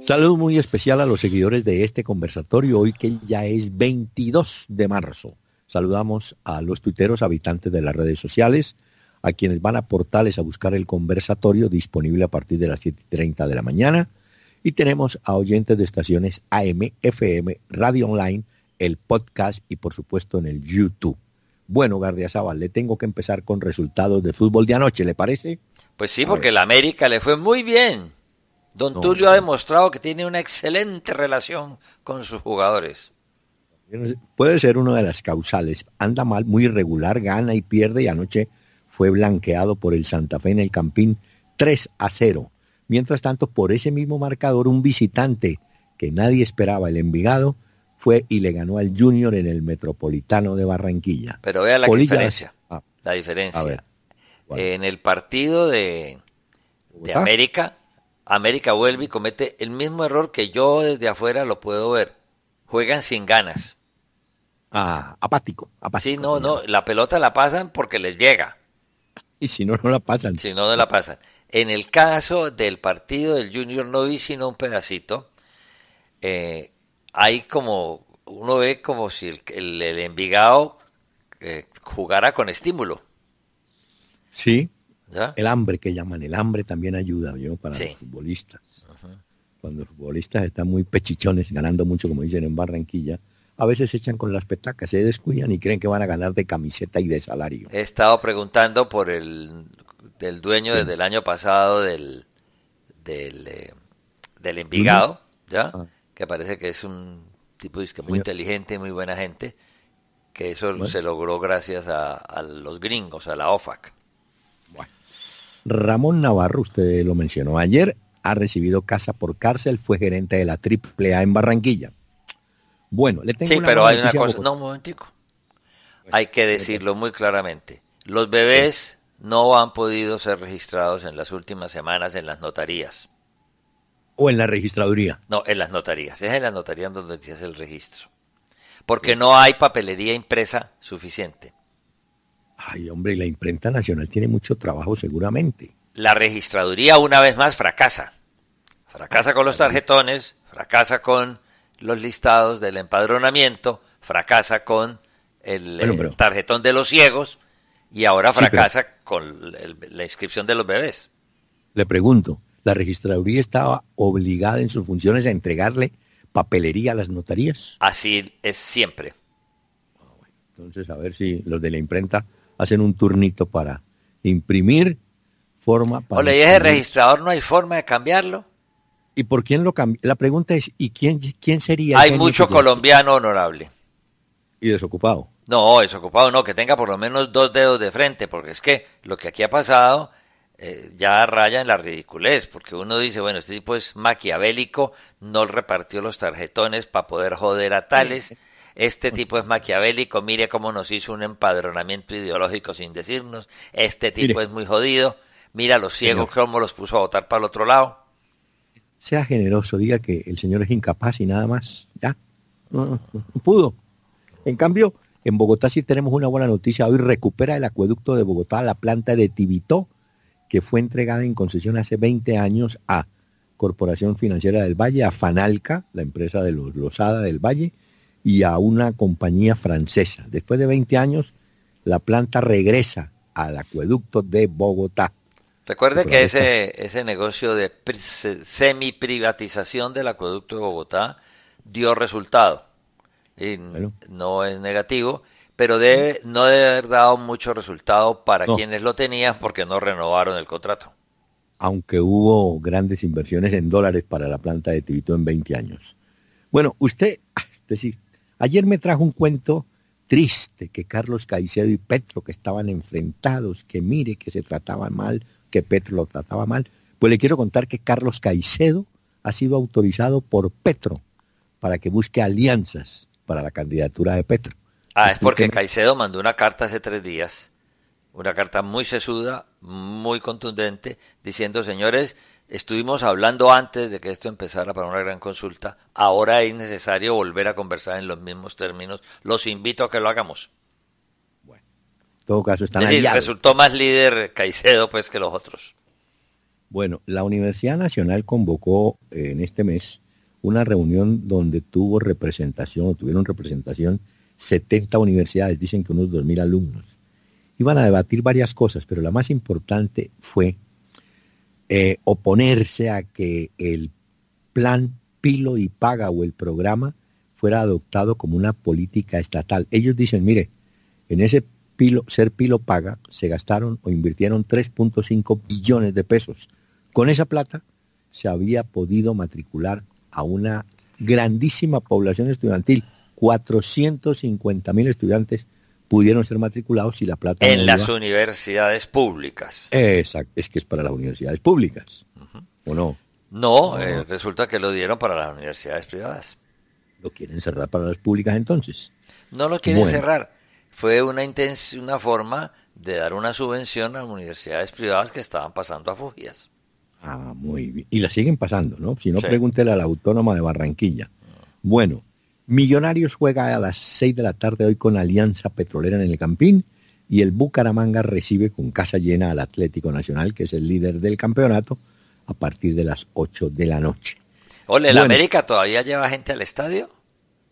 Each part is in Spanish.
Saludo muy especial a los seguidores de este conversatorio hoy que ya es 22 de marzo. Saludamos a los tuiteros habitantes de las redes sociales, a quienes van a portales a buscar el conversatorio disponible a partir de las 7.30 de la mañana. Y tenemos a oyentes de estaciones AM, FM, Radio Online, el podcast y por supuesto en el YouTube. Bueno, Sábal, le tengo que empezar con resultados de fútbol de anoche, ¿le parece? Pues sí, porque la América le fue muy bien. Don Tulio ha demostrado que tiene una excelente relación con sus jugadores. Puede ser una de las causales. Anda mal, muy irregular, gana y pierde y anoche fue blanqueado por el Santa Fe en el Campín 3 a 0. Mientras tanto, por ese mismo marcador, un visitante que nadie esperaba, el Envigado, fue y le ganó al Junior en el Metropolitano de Barranquilla. Pero vea la diferencia. Ah. la diferencia. En el partido de América, América vuelve y comete el mismo error que yo desde afuera lo puedo ver. Juegan sin ganas. Ah, apático, Sí, no, no, la pelota la pasan porque les llega. Y si no, no la pasan. Si no, no la pasan. En el caso del partido del Junior no vi sino un pedacito. hay eh, como, uno ve como si el, el, Envigado eh, jugara con estímulo. Sí. El hambre que llaman, el hambre también ayuda yo para los futbolistas. Cuando los futbolistas están muy pechichones, ganando mucho, como dicen en Barranquilla, a veces se echan con las petacas, se descuidan y creen que van a ganar de camiseta y de salario. He estado preguntando por el del dueño desde el año pasado del del, eh, Envigado, ¿ya? Ah. Que parece que es un tipo muy inteligente inteligente, muy buena gente, que eso se logró gracias a, a, los gringos, a la OFAC. Bueno. Ramón Navarro, usted lo mencionó ayer, ha recibido casa por cárcel, fue gerente de la AAA en Barranquilla. Bueno, le tengo Sí, pero hay una cosa, no, un momentico. Hay que decirlo muy claramente. Los bebés no han podido ser registrados en las últimas semanas en las notarías. ¿O en la registraduría? No, en las notarías. Es en las notarías donde se hace el registro. Porque no hay papelería impresa suficiente. Ay, hombre, la imprenta nacional tiene mucho trabajo seguramente. La registraduría una vez más fracasa. Fracasa con los tarjetones, fracasa con los listados del empadronamiento, fracasa con el, eh, tarjetón de los ciegos y ahora fracasa con la inscripción de los bebés. Le pregunto, ¿la registraduría estaba obligada en sus funciones a entregarle papelería a las notarías? Así es siempre. Ah, entonces, a ver si los de la imprenta hacen un turnito para imprimir forma para... O ¿y registrador no hay forma de cambiarlo? ¿Y por quién lo cambia. La pregunta es, ¿y quién, quién sería? Hay mucho colombiano honorable. ¿Y desocupado? No, desocupado no, que tenga por lo menos dos dedos de frente, porque es que lo que aquí ha pasado eh, ya raya en la ridiculez, porque uno dice, bueno, este tipo es maquiavélico, no repartió los tarjetones para poder joder a tales. Este tipo es maquiavélico, mire cómo nos hizo un empadronamiento ideológico sin decirnos. Este tipo es muy jodido, mira los ciegos cómo los puso a votar para el otro lado. Sea generoso, diga que el señor es incapaz y nada más. Ya, no, pudo. En cambio, en Bogotá sí tenemos una buena noticia. Hoy recupera el acueducto de Bogotá la planta de Tibitó, que fue entregada en concesión hace 20 años a Corporación Financiera del Valle, a Fanalca, la empresa de los Losada del Valle, y a una compañía francesa. Después de 20 años, la planta regresa al acueducto de Bogotá. Recuerde que ese, ese negocio de semi-privatización del acueducto de Bogotá dio resultado. No es negativo, pero no debe haber dado mucho resultado para quienes lo tenían porque no renovaron el contrato. Aunque hubo grandes inversiones en dólares para la planta de Tibito en 20 años. Bueno, usted, ah, Ayer me trajo un cuento triste que Carlos Caicedo y Petro que estaban enfrentados, que mire que se trataban mal, que Petro lo trataba mal. Pues le quiero contar que Carlos Caicedo ha sido autorizado por Petro para que busque alianzas para la candidatura de Petro. Ah, es porque Caicedo mandó una carta hace tres días, una carta muy sesuda, muy contundente, diciendo, señores, Estuvimos hablando antes de que esto empezara para una gran consulta. Ahora es necesario volver a conversar en los mismos términos. Los invito a que lo hagamos. Bueno, en todo caso están resultó más líder Caicedo pues que los otros. Bueno, la Universidad Nacional convocó eh, en este mes una reunión donde tuvo representación o tuvieron representación 70 universidades, dicen que unos 2.000 alumnos. Iban a debatir varias cosas, pero la más importante fue eh, oponerse a que el plan Pilo y Paga o el programa fuera adoptado como una política estatal. Ellos dicen, mire, en ese pilo, ser Pilo Paga se gastaron o invirtieron 3.5 billones de pesos. Con esa plata se había podido matricular a una grandísima población estudiantil, 450 mil estudiantes pudieron ser matriculados si la plata... En las universidades públicas. Exacto, es que es para las universidades públicas, ¿o no? Eh, no, resulta que lo dieron para las universidades privadas. ¿Lo quieren cerrar para las públicas entonces? No lo quieren cerrar. Fue una, una forma de dar una subvención a universidades privadas que estaban pasando a fugias. Ah, muy bien. Y la siguen pasando, ¿no? Si no, pregúntele a la Autónoma de Barranquilla. Bueno, Millonarios juega a las 6 de la tarde hoy con Alianza Petrolera en el Campín y el Bucaramanga recibe con casa llena al Atlético Nacional, que es el líder del campeonato, a partir de las 8 de la noche. Ole, ¿el América todavía lleva gente al estadio?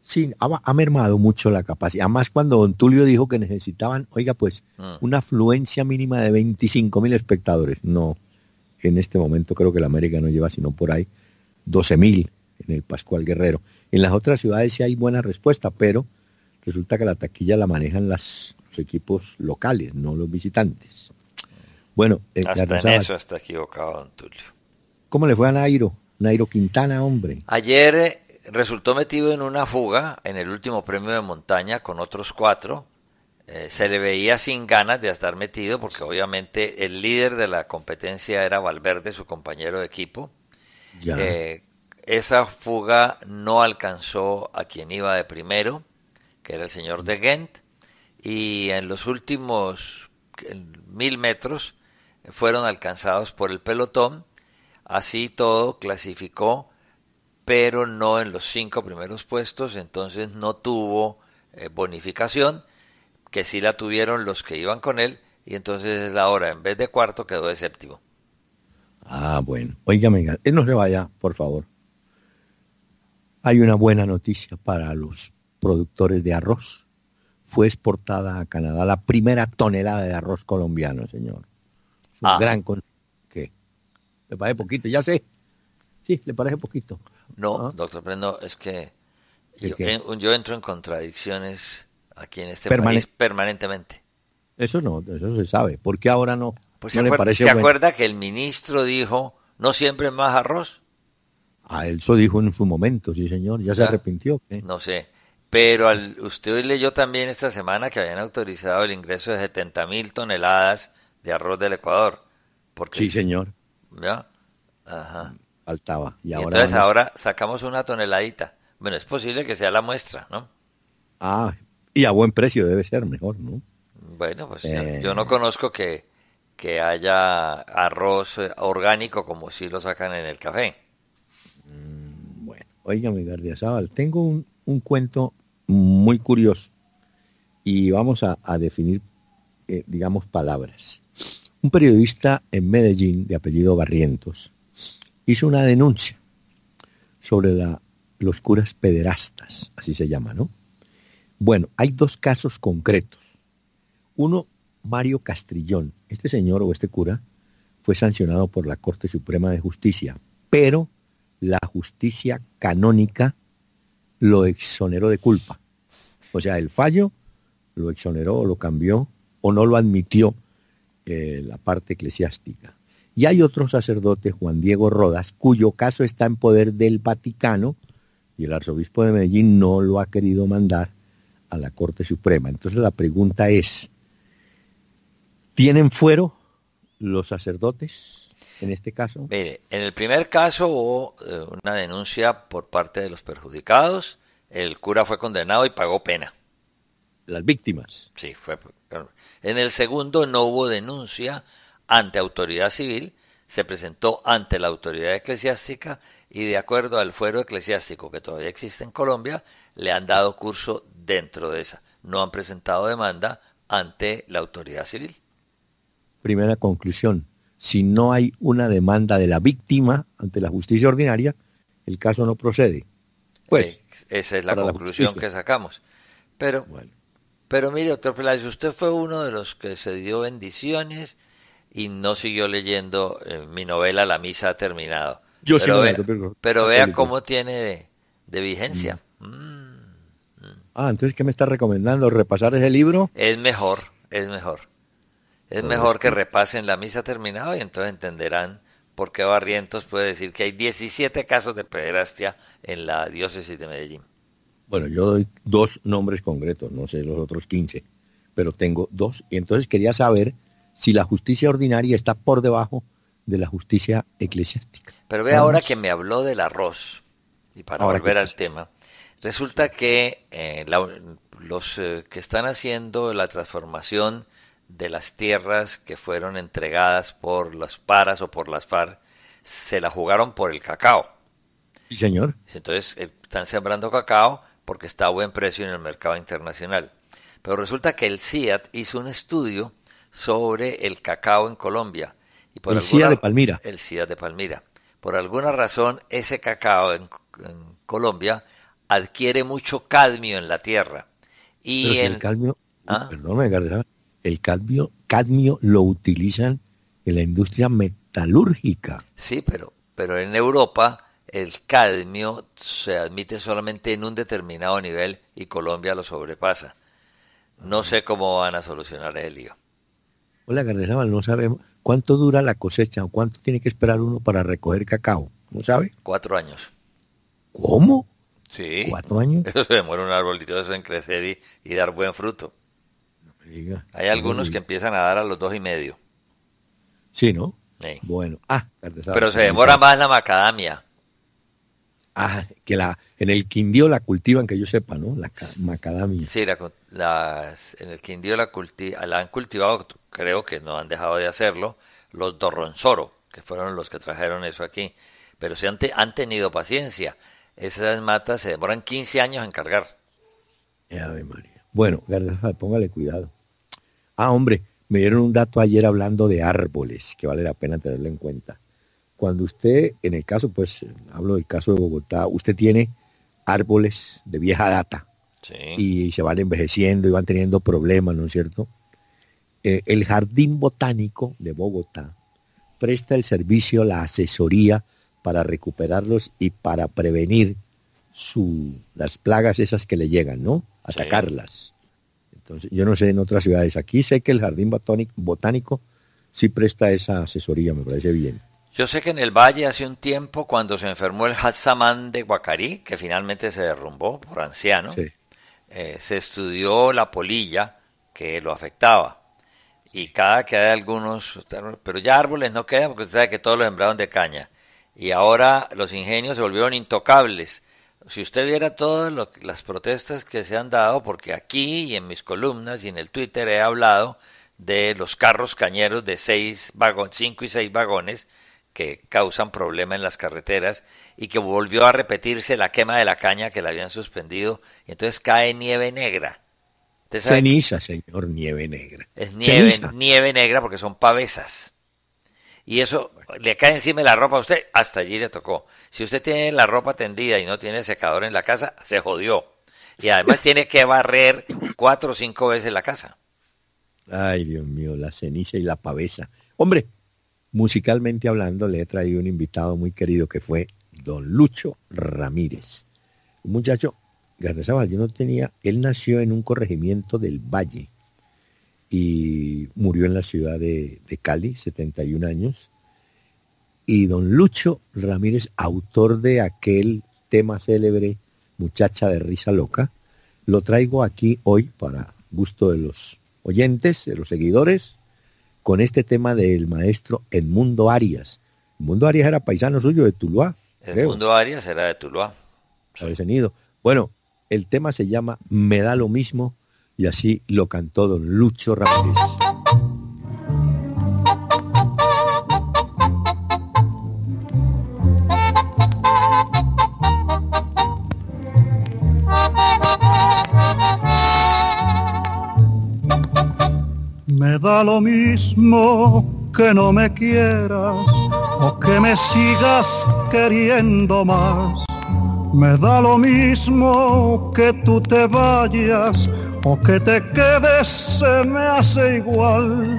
Sí, ha, mermado mucho la capacidad. Además, cuando Don Tulio dijo que necesitaban, oiga, pues, ah. una afluencia mínima de veinticinco mil espectadores. No, en este momento creo que el América no lleva sino por ahí doce mil en el Pascual Guerrero. En las otras ciudades sí hay buena respuesta, pero resulta que la taquilla la manejan los equipos locales, no los visitantes. Bueno, eh, hasta en eso está equivocado, don Tulio. ¿Cómo le fue a Nairo? Nairo Quintana, hombre. Ayer eh, resultó metido en una fuga en el último premio de montaña con otros cuatro. Eh, se le veía sin ganas de estar metido porque obviamente el líder de la competencia era Valverde, su compañero de equipo. Ya... Esa fuga no alcanzó a quien iba de primero, que era el señor de Ghent, y en los últimos mil metros fueron alcanzados por el pelotón. Así todo clasificó, pero no en los cinco primeros puestos, entonces no tuvo eh, bonificación, que sí la tuvieron los que iban con él, y entonces es la hora, en vez de cuarto quedó de séptimo. Ah, bueno, oiga, no se vaya, por favor. Hay una buena noticia para los productores de arroz. Fue exportada a Canadá la primera tonelada de arroz colombiano, señor. un ah. gran ¿Qué? ¿Le parece poquito? Ya sé. Sí, le parece poquito. No, ah. doctor Prendo, es que yo, entro en contradicciones aquí en este país permanentemente. Eso no, eso se sabe. ¿Por qué ahora no? Pues se, ¿se acuerda que el ministro dijo, no siempre más arroz? A él eso dijo en su momento, sí señor, ya, se arrepintió. No sé, pero al, usted leyó también esta semana que habían autorizado el ingreso de 70 mil toneladas de arroz del Ecuador. Porque, sí señor. ¿Ya? Ajá. Faltaba. Y, ahora entonces ahora sacamos una toneladita. Bueno, es posible que sea la muestra, ¿no? Ah, y a buen precio debe ser mejor, ¿no? Bueno, pues yo eh. no conozco que, que haya arroz eh, orgánico como si lo sacan en el café. Oiga, García Sábal, tengo un, cuento muy curioso y vamos a, definir, eh, digamos, palabras. Un periodista en Medellín, de apellido Barrientos, hizo una denuncia sobre la, los curas pederastas, así se llama, ¿no? Bueno, hay dos casos concretos. Uno, Mario Castrillón. Este señor o este cura fue sancionado por la Corte Suprema de Justicia, pero la justicia canónica lo exoneró de culpa. O sea, el fallo lo exoneró o lo cambió o no lo admitió eh, la parte eclesiástica. Y hay otro sacerdote, Juan Diego Rodas, cuyo caso está en poder del Vaticano y el arzobispo de Medellín no lo ha querido mandar a la Corte Suprema. Entonces la pregunta es, ¿tienen fuero los sacerdotes? en este caso? Mire, en el primer caso hubo eh, una denuncia por parte de los perjudicados, el cura fue condenado y pagó pena. Las víctimas. Sí, fue. En el segundo no hubo denuncia ante autoridad civil, se presentó ante la autoridad eclesiástica y de acuerdo al fuero eclesiástico que todavía existe en Colombia, le han dado curso dentro de esa. No han presentado demanda ante la autoridad civil. Primera conclusión, si no hay una demanda de la víctima ante la justicia ordinaria, el caso no procede. Pues, esa es la conclusión que sacamos. Pero, pero mire, doctor Peláez, usted fue uno de los que se dio bendiciones y no siguió leyendo eh, mi novela La misa ha terminado. Yo pero sí vea, pero, pero vea cómo tiene de, vigencia. Mm. Mm, mm. Ah, entonces, ¿qué me está recomendando? ¿Repasar ese libro? Es mejor, es mejor. Es mejor que repasen la misa terminada y entonces entenderán por qué Barrientos puede decir que hay 17 casos de pederastia en la diócesis de Medellín. Bueno, yo doy dos nombres concretos, no sé los otros 15, pero tengo dos. Y entonces quería saber si la justicia ordinaria está por debajo de la justicia eclesiástica. Pero ve ahora que me habló del arroz, y para volver al tema, resulta que eh, los eh, que están haciendo la transformación de las tierras que fueron entregadas por las paras o por las far se la jugaron por el cacao. Sí, señor. Entonces eh, están sembrando cacao porque está a buen precio en el mercado internacional. Pero resulta que el CIAT hizo un estudio sobre el cacao en Colombia. Y por el de Palmira. El CIAT de Palmira. Por alguna razón, ese cacao en, Colombia adquiere mucho cadmio en la tierra. Y el cadmio, ¿Ah? perdón, me el cadmio, lo utilizan en la industria metalúrgica. Sí, pero, pero en Europa el cadmio se admite solamente en un determinado nivel y Colombia lo sobrepasa. No sé cómo van a solucionar el lío. Hola, Gardezaval, no sabemos cuánto dura la cosecha o cuánto tiene que esperar uno para recoger cacao. ¿No sabe? Cuatro años. ¿Cómo? Sí. ¿Cuatro años? Eso se demora un arbolito eso en crecer y dar buen fruto. Hay algunos que empiezan a dar a los dos y medio. Sí, ¿no? Bueno, ah, pero se demora más la macadamia. Ah, que la en el Quindío la cultivan, que yo sepa, ¿no? La macadamia. Sí, en el Quindío la, han cultivado, creo que no han dejado de hacerlo, los dorronzoro, que fueron los que trajeron eso aquí. Pero se han, tenido paciencia. Esas matas se demoran 15 años en cargar. María. Bueno, póngale cuidado. Ah, hombre, me dieron un dato ayer hablando de árboles, que vale la pena tenerlo en cuenta. Cuando usted, en el caso, pues hablo del caso de Bogotá, usted tiene árboles de vieja data y se van envejeciendo y van teniendo problemas, ¿no es cierto? Eh, el Jardín Botánico de Bogotá presta el servicio, la asesoría para recuperarlos y para prevenir las plagas esas que le llegan, ¿no? Atacarlas yo no sé en otras ciudades. Aquí sé que el Jardín Botánico sí presta esa asesoría, me parece bien. Yo sé que en el valle hace un tiempo, cuando se enfermó el Hassamán de Guacarí, que finalmente se derrumbó por anciano, eh, se estudió la polilla que lo afectaba. Y cada que hay algunos, pero ya árboles no quedan porque usted sabe que todos los sembraron de caña. Y ahora los ingenios se volvieron intocables si usted viera todas las protestas que se han dado, porque aquí y en mis columnas y en el Twitter he hablado de los carros cañeros de seis cinco y seis vagones que causan problema en las carreteras y que volvió a repetirse la quema de la caña que la habían suspendido y entonces cae nieve negra. Ceniza, señor, nieve negra. Es nieve, nieve negra porque son pavesas y eso le cae encima la ropa a usted, hasta allí le tocó. Si usted tiene la ropa tendida y no tiene secador en la casa, se jodió. Y además tiene que barrer cuatro o cinco veces la casa. Ay, Dios mío, la ceniza y la pavesa. Hombre, musicalmente hablando, le he traído un invitado muy querido que fue don Lucho Ramírez. Un muchacho, Gardezábal, yo no tenía, él nació en un corregimiento del Valle, y murió en la ciudad de, Cali, 71 años. Y don Lucho Ramírez, autor de aquel tema célebre, Muchacha de Risa Loca, lo traigo aquí hoy para gusto de los oyentes, de los seguidores, con este tema del maestro Edmundo Arias. Mundo Arias era paisano suyo de Tuluá. Edmundo Arias era de Tuluá. Bueno, el tema se llama Me da lo mismo y así lo cantó don Lucho Ramírez. Me da lo mismo que no me quieras o que me sigas queriendo más. Me da lo mismo que tú te vayas o que te quedes se me hace igual.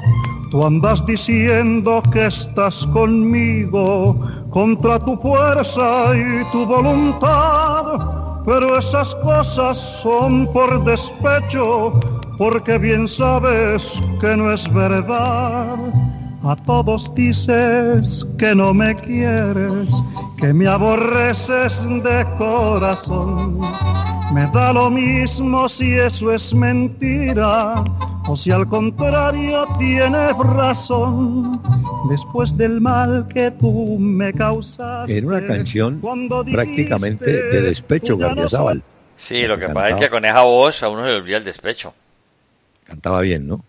Tú andas diciendo que estás conmigo contra tu fuerza y tu voluntad, pero esas cosas son por despecho, porque bien sabes que no es verdad. A todos dices que no me quieres, que me aborreces de corazón. Me da lo mismo si eso es mentira o si al contrario tienes razón. Después del mal que tú me causaste. En una canción prácticamente de despecho, Zaval Sí, lo que pasa es que con esa voz a uno se le olvida el despecho. Cantaba bien, ¿no?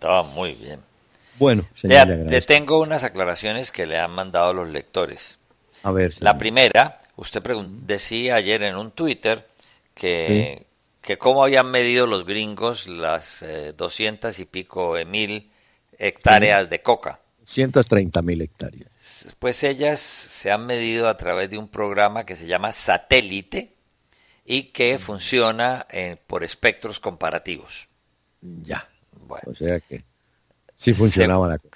cantaba muy bien. Bueno, le, tengo unas aclaraciones que le han mandado los lectores. A ver. La primera, usted decía ayer en un Twitter que, que cómo habían medido los gringos las eh, doscientas y pico mil hectáreas de coca. 130 mil hectáreas. Pues ellas se han medido a través de un programa que se llama Satélite y que mm. funciona por espectros comparativos. Ya. O sea que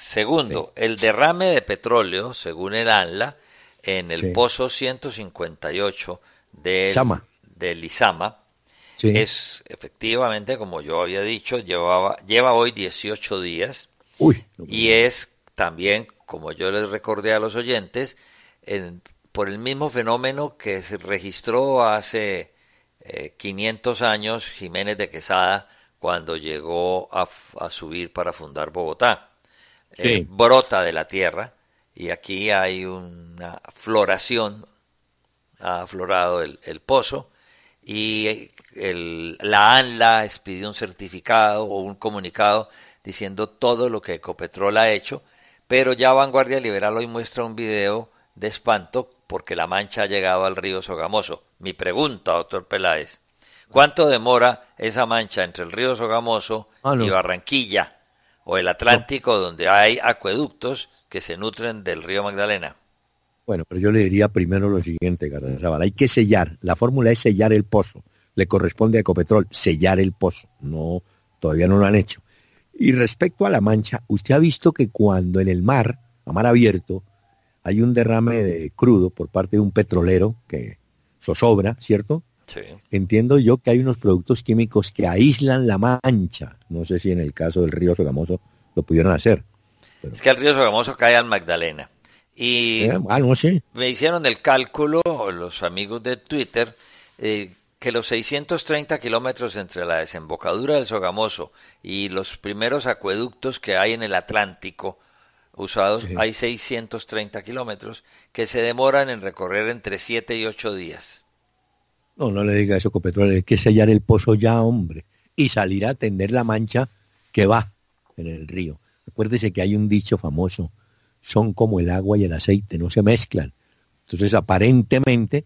Segundo, el derrame de petróleo, según el ANLA, en el pozo 158 de Lizama, del es efectivamente, como yo había dicho, llevaba, lleva hoy 18 días y es también, como yo les recordé a los oyentes, por el mismo fenómeno que se registró hace 500 eh, años Jiménez de Quesada cuando llegó a, subir para fundar Bogotá. Eh, brota de la tierra y aquí hay una floración, ha aflorado el, pozo y eh, la ANLA expidió un certificado o un comunicado diciendo todo lo que Ecopetrol ha hecho, pero ya Vanguardia Liberal hoy muestra un video de espanto porque la mancha ha llegado al río Sogamoso. Mi pregunta, doctor Peláez, ¿Cuánto demora esa mancha entre el río Sogamoso y Barranquilla o el Atlántico donde hay acueductos que se nutren del río Magdalena? Bueno, pero yo le diría primero lo siguiente, Hay que sellar. La fórmula es sellar el pozo. Le corresponde a Ecopetrol sellar el pozo. No, todavía no lo han hecho. Y respecto a la mancha, usted ha visto que cuando en el mar, a mar abierto, hay un derrame de crudo por parte de un petrolero que zozobra, ¿cierto? Entiendo yo que hay unos productos químicos que aíslan la mancha. No sé si en el caso del río Sogamoso lo pudieron hacer. Es que el río Sogamoso cae al Magdalena. Y eh, ah, me hicieron el cálculo, los amigos de Twitter, eh, que los 630 kilómetros entre la desembocadura del Sogamoso y los primeros acueductos que hay en el Atlántico usados, hay 630 kilómetros que se demoran en recorrer entre 7 y 8 días. No, no le diga eso, Copetrol, hay que sellar el pozo ya, hombre, y salir a atender la mancha que va en el río. Acuérdese que hay un dicho famoso, son como el agua y el aceite, no se mezclan. Entonces, aparentemente,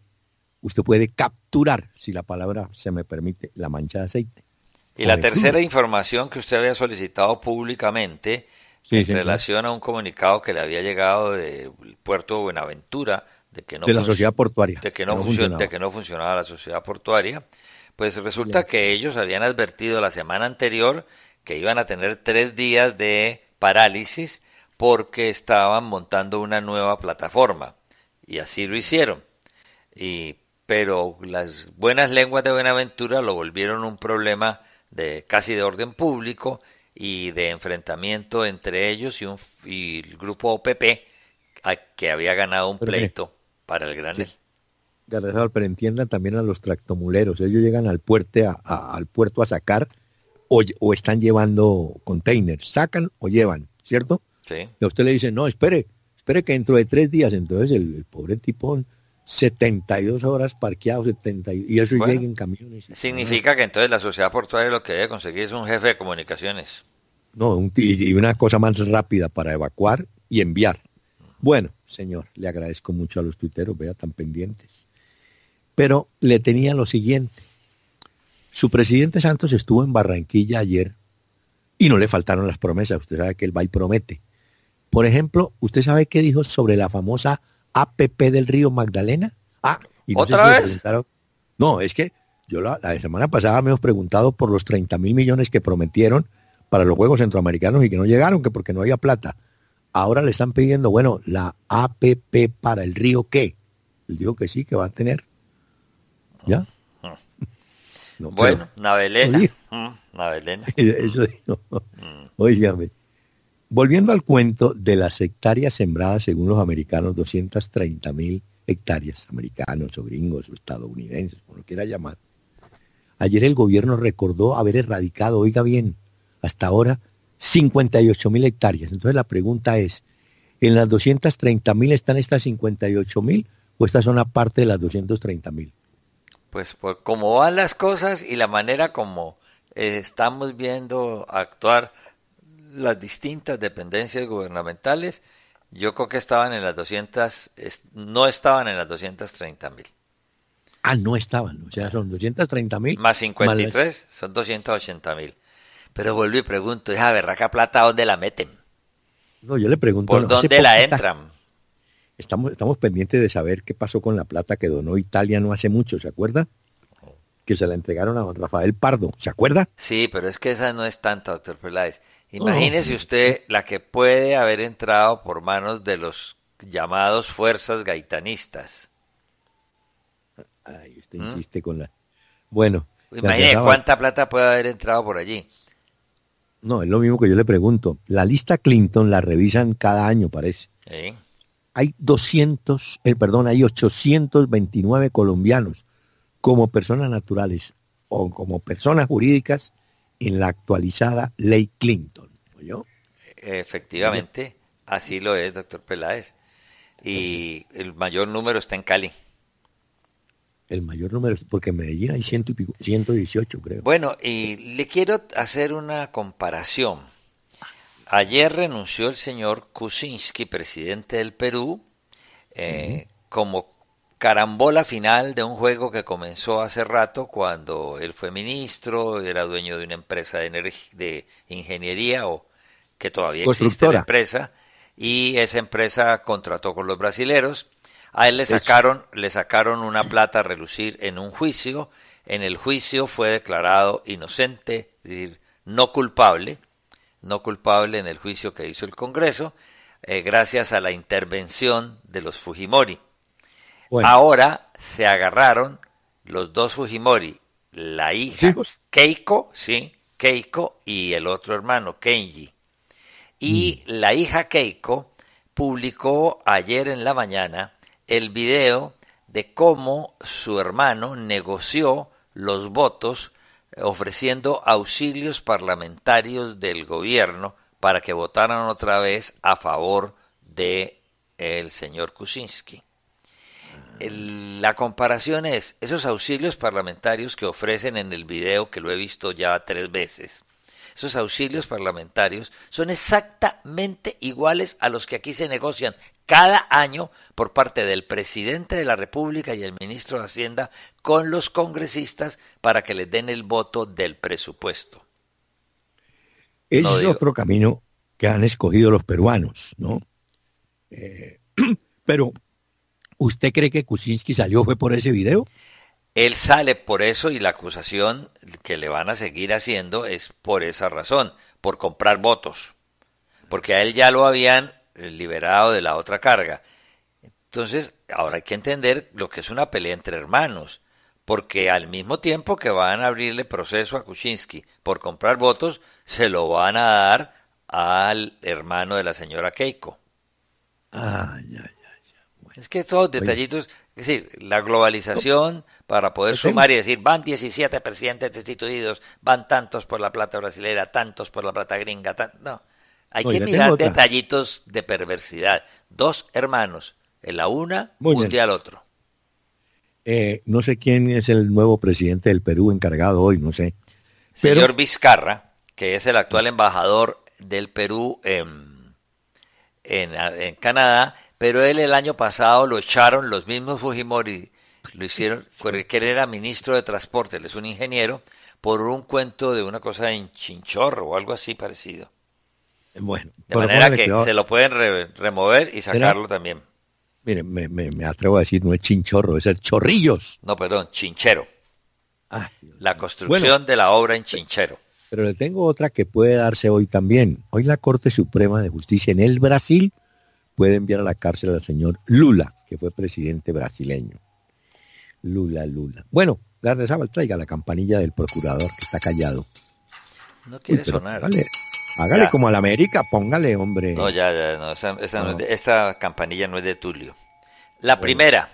usted puede capturar, si la palabra se me permite, la mancha de aceite. Y la tercera información que usted había solicitado públicamente en relación a un comunicado que le había llegado del puerto de Buenaventura, de que no la sociedad portuaria de que no, funcionaba. de que no funcionaba la sociedad portuaria pues resulta que ellos habían advertido la semana anterior que iban a tener tres días de parálisis porque estaban montando una nueva plataforma y así lo hicieron y pero las buenas lenguas de Buenaventura lo volvieron un problema de casi de orden público y de enfrentamiento entre ellos y, un, el grupo OPP que había ganado un pleito para el granel. pero entiendan también a los tractomuleros. Ellos llegan al, puerte al puerto a sacar o, están llevando containers. Sacan o llevan, ¿cierto? Sí. Y a usted le dice, no, espere, espere que dentro de tres días. Entonces el, pobre tipo 72 horas parqueado, 70, y eso llega en camiones. Significa ah. que entonces la sociedad portuaria lo que debe conseguir es un jefe de comunicaciones. No, y una cosa más rápida para evacuar y enviar. Bueno, señor, le agradezco mucho a los tuiteros, vea, tan pendientes. Pero le tenía lo siguiente. Su presidente Santos estuvo en Barranquilla ayer y no le faltaron las promesas. Usted sabe que el va y promete. Por ejemplo, ¿usted sabe qué dijo sobre la famosa APP del río Magdalena? Ah, y no ¿Otra vez? No, es que yo la, la, semana pasada me hemos preguntado por los 30 mil millones que prometieron para los Juegos Centroamericanos y que no llegaron, que porque no había plata. Ahora le están pidiendo, bueno, la APP para el río, ¿qué? Le digo que sí, que va a tener. ¿Ya? Ah, ah. bueno, navelena. Mm, Eso mm. Volviendo al cuento de las hectáreas sembradas según los americanos, treinta mil hectáreas, americanos o gringos o estadounidenses, como lo quiera llamar. Ayer el gobierno recordó haber erradicado, oiga bien, hasta ahora 58 mil hectáreas. Entonces la pregunta es, ¿en las 230 mil están estas 58 mil o estas son aparte de las 230 mil? Pues por como van las cosas y la manera como eh, estamos viendo actuar las distintas dependencias gubernamentales, yo creo que estaban en las 200, no estaban en las 230 mil. Ah, no estaban, o sea, son 230 mil. Más 53, son 280 mil. Pero vuelvo y pregunto, esa berraca plata, ¿dónde la meten? No, yo le pregunto. ¿Por dónde la entran? estamos, estamos pendientes de saber qué pasó con la plata que donó Italia no hace mucho, ¿se acuerda? Que se la entregaron a Rafael Pardo, ¿se acuerda? Sí, pero es que esa no es tanta, doctor Peláez. Imagínese usted la que puede haber entrado por manos de los llamados fuerzas gaitanistas. Ay, usted ¿Mm? insiste con la. Bueno. Imagínese cuánta plata puede haber entrado por allí. No, es lo mismo que yo le pregunto. La lista Clinton la revisan cada año, parece. Hay 200, el eh, perdón, hay 829 colombianos como personas naturales o como personas jurídicas en la actualizada ley Clinton. ¿oyó? Efectivamente, así lo es, doctor Peláez. Y el mayor número está en Cali el mayor número, porque en Medellín hay 118, creo. Bueno, y le quiero hacer una comparación. Ayer renunció el señor Kuczynski, presidente del Perú, eh, como carambola final de un juego que comenzó hace rato cuando él fue ministro, era dueño de una empresa de, de ingeniería o que todavía existe la empresa, y esa empresa contrató con los brasileros a él le sacaron, le sacaron una plata a relucir en un juicio. En el juicio fue declarado inocente, es decir, no culpable, no culpable en el juicio que hizo el Congreso, eh, gracias a la intervención de los Fujimori. Ahora se agarraron los dos Fujimori, la hija pues. Keiko, sí, Keiko y el otro hermano, Kenji. Y mm. la hija Keiko publicó ayer en la mañana el video de cómo su hermano negoció los votos eh, ofreciendo auxilios parlamentarios del gobierno para que votaran otra vez a favor de el señor Kuczynski. la comparación es esos auxilios parlamentarios que ofrecen en el video que lo he visto ya tres veces esos auxilios parlamentarios, son exactamente iguales a los que aquí se negocian cada año por parte del presidente de la República y el ministro de Hacienda con los congresistas para que les den el voto del presupuesto. Ese es otro camino que han escogido los peruanos, ¿no? Eh, pero, ¿usted cree que Kuczynski salió fue por ese video? Él sale por eso y la acusación que le van a seguir haciendo es por esa razón, por comprar votos, porque a él ya lo habían eh, liberado de la otra carga. Entonces, ahora hay que entender lo que es una pelea entre hermanos, porque al mismo tiempo que van a abrirle proceso a Kuczynski por comprar votos, se lo van a dar al hermano de la señora Keiko. Ay, ay. Es que estos detallitos, es decir, la globalización para poder pues sumar y decir, van 17 presidentes destituidos, van tantos por la plata brasilera, tantos por la plata gringa, no. Hay que mirar detallitos de perversidad. Dos hermanos, en la una, un día al otro. Eh, no sé quién es el nuevo presidente del Perú encargado hoy, no sé. Señor Vizcarra, que es el actual embajador del Perú en, en Canadá, pero él el año pasado lo echaron los mismos Fujimori, lo hicieron, porque él era ministro de transporte, él es un ingeniero, por un cuento de una cosa en chinchorro o algo así parecido. Bueno, de manera que se lo pueden remover y sacarlo también. mire me, me, atrevo a decir, no es chinchorro, es el chorrillos. No, perdón, chinchero. Ah, la construcción de la obra en chinchero. Pero le tengo otra que puede darse hoy también. Hoy la Corte Suprema de Justicia en el Brasil puede enviar a la cárcel al señor Lula, que fue presidente brasileño. Lula, Lula. Bueno, Gardezábal, traiga la campanilla del procurador que está callado. No quiere sonar. Hágale, como a la América, póngale, hombre. No, ya, ya, no. Esta, campanilla no es de Tulio. La primera.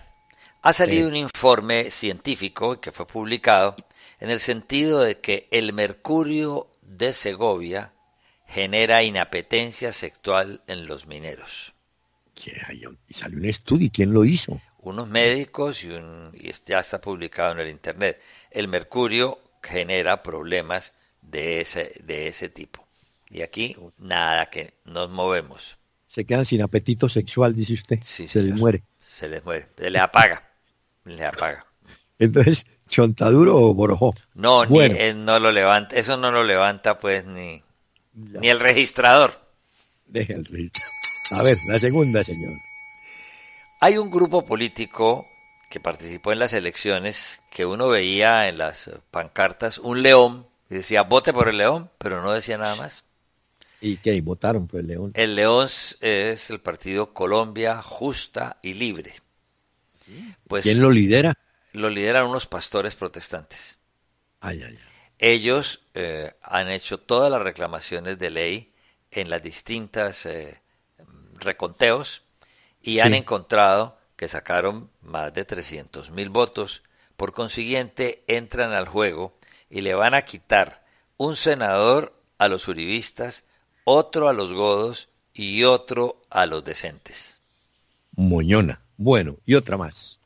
Ha salido un informe científico que fue publicado en el sentido de que el mercurio de Segovia genera inapetencia sexual en los mineros y sale un estudio. ¿Y quién lo hizo? Unos médicos y, un, este ya está publicado en el Internet. El mercurio genera problemas de ese, de ese tipo. Y aquí nada que nos movemos. Se quedan sin apetito sexual, dice usted. se les muere. Se les muere, se les apaga. les apaga. Entonces, ¿chontaduro o borojó? No, ni, no lo levanta, eso no lo levanta pues ni, ni el registrador. Deja el registrador. A ver, la segunda, señor. Hay un grupo político que participó en las elecciones que uno veía en las pancartas un león y decía vote por el león, pero no decía nada más. ¿Y qué? ¿Votaron por el león? El león es el partido Colombia Justa y Libre. Pues, ¿Quién lo lidera? Lo lideran unos pastores protestantes. Ellos eh, han hecho todas las reclamaciones de ley en las distintas eh, reconteos y han encontrado que sacaron más de 300.000 mil votos. Por consiguiente, entran al juego y le van a quitar un senador a los uribistas, otro a los godos y otro a los decentes. Moñona. Bueno, y otra más.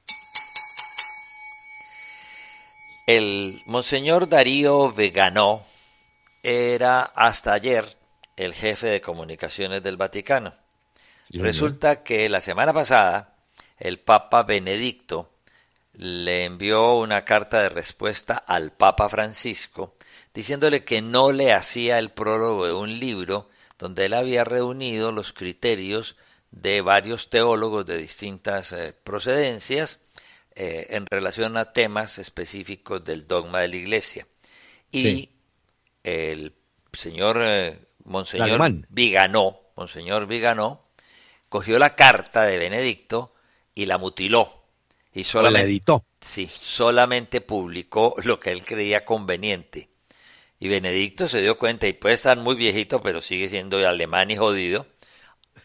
El monseñor Darío Veganó era hasta ayer el jefe de comunicaciones del Vaticano. Resulta que la semana pasada el Papa Benedicto le envió una carta de respuesta al Papa Francisco diciéndole que no le hacía el prólogo de un libro donde él había reunido los criterios de varios teólogos de distintas eh, procedencias eh, en relación a temas específicos del dogma de la Iglesia. Y el señor eh, Monseñor Viganó, Monseñor Viganó, cogió la carta de Benedicto y la mutiló. Y solamente, la editó. Sí, solamente publicó lo que él creía conveniente. Y Benedicto se dio cuenta, y puede estar muy viejito, pero sigue siendo alemán y jodido,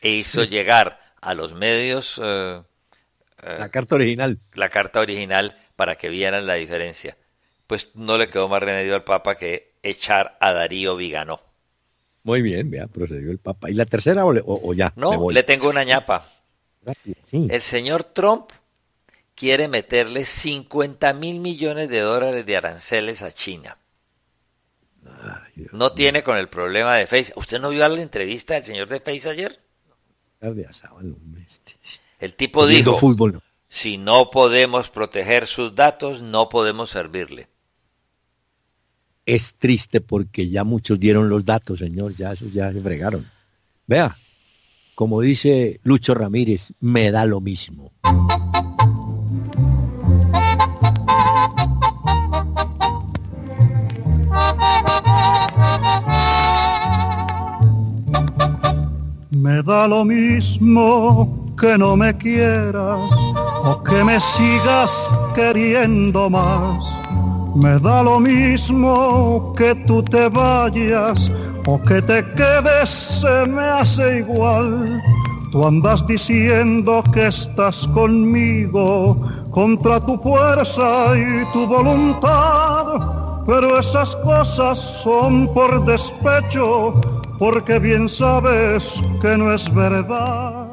e hizo llegar a los medios... Eh, eh, la carta original. La carta original para que vieran la diferencia. Pues no le quedó más remedio al Papa que echar a Darío Viganó. Muy bien, vea, procedió el Papa. ¿Y la tercera o, ya? No, le tengo una ñapa. El señor Trump quiere meterle 50 mil millones de dólares de aranceles a China. no tiene con el problema de Face. ¿Usted no vio la entrevista del señor de Face ayer? El tipo dijo, si no podemos proteger sus datos, no podemos servirle es triste porque ya muchos dieron los datos, señor, ya se fregaron. Vea, como dice Lucho Ramírez, me da lo mismo. Me da lo mismo que no me quieras o que me sigas queriendo más me da lo mismo que tú te vayas o que te quedes, se me hace igual. Tú andas diciendo que estás conmigo contra tu fuerza y tu voluntad, pero esas cosas son por despecho, porque bien sabes que no es verdad.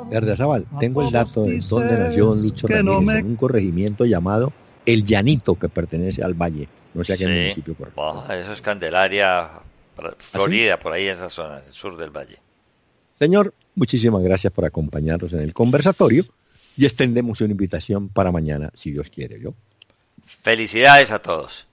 tengo el dato de dónde nació Ramírez, un corregimiento llamado el llanito que pertenece al valle. No sé a qué municipio correcto. eso es Candelaria, ¿Ah, Florida, por ahí esas zonas el sur del valle. Señor, muchísimas gracias por acompañarnos en el conversatorio y extendemos una invitación para mañana, si Dios quiere. Yo. Felicidades a todos.